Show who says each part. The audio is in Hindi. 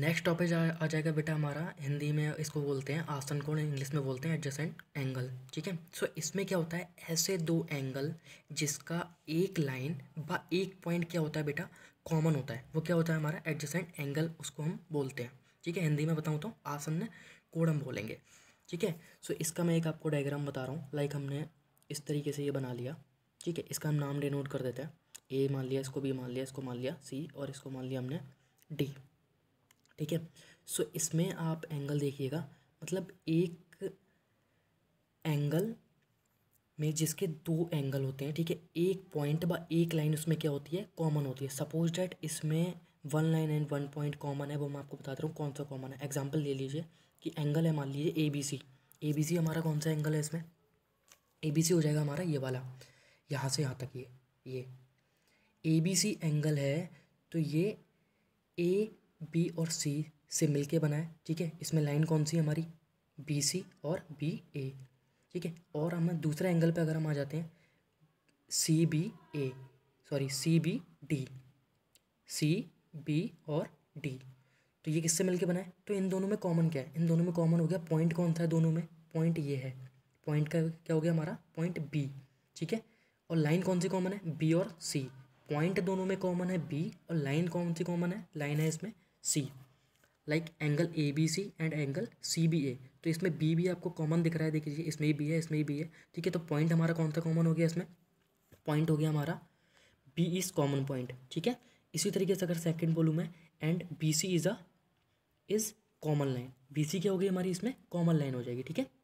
Speaker 1: नेक्स्ट टॉपिक आ जाएगा बेटा हमारा हिंदी में इसको बोलते हैं आसन कोण इंग्लिश में बोलते हैं एडजसेंट एंगल ठीक है सो इसमें क्या होता है ऐसे दो एंगल जिसका एक लाइन व एक पॉइंट क्या होता है बेटा कॉमन होता है वो क्या होता है हमारा एडजसेंट एंगल उसको हम बोलते हैं ठीक है हिंदी में बताऊँ तो आसन कोण हम बोलेंगे ठीक है सो इसका मैं एक आपको डायग्राम बता रहा हूँ लाइक हमने इस तरीके से ये बना लिया ठीक है इसका हम नाम डिनोट कर देते हैं ए मान लिया इसको बी मान लिया इसको मान लिया सी और इसको मान लिया हमने डी ठीक है सो इसमें आप एंगल देखिएगा मतलब एक एंगल में जिसके दो एंगल होते हैं ठीक है एक पॉइंट व एक लाइन उसमें क्या होती है कॉमन होती है सपोज डैट इसमें one line and one point common है वो मैं आपको बता रहा हूँ कौन सा कॉमन है एग्जाम्पल ले लीजिए कि एंगल है मान लीजिए ए बी सी ए बी सी हमारा कौन सा एंगल है इसमें ए बी सी हो जाएगा हमारा ये वाला यहाँ से यहाँ तक ये ये ए बी सी एंगल है तो ये ए बी और सी से मिलके के बनाए ठीक है इसमें लाइन कौन सी है हमारी बी सी और बी ए ठीक है और हम दूसरे एंगल पे अगर हम आ जाते हैं C B A sorry C B D C B और डी तो ये किससे मिलके बनाए तो इन दोनों में कॉमन क्या है इन दोनों में कॉमन हो गया पॉइंट कौन था दोनों में पॉइंट ये है पॉइंट का क्या हो गया हमारा पॉइंट बी ठीक है और लाइन कौन सी कॉमन है बी और सी पॉइंट दोनों में कॉमन है बी और लाइन कौन सी कॉमन है लाइन है इसमें see like angle A B C and angle C B A तो इसमें बी भी आपको कॉमन दिख रहा है देख लीजिए इसमें भी बी है इसमें भी है ठीक है तो पॉइंट हमारा कौन सा कॉमन हो गया इसमें पॉइंट हो गया हमारा बी इज़ कॉमन पॉइंट ठीक है इसी तरीके से अगर सेकंड बोलूँ मैं and B C is a is common line B C क्या हो गई हमारी इसमें कॉमन लाइन हो जाएगी ठीक है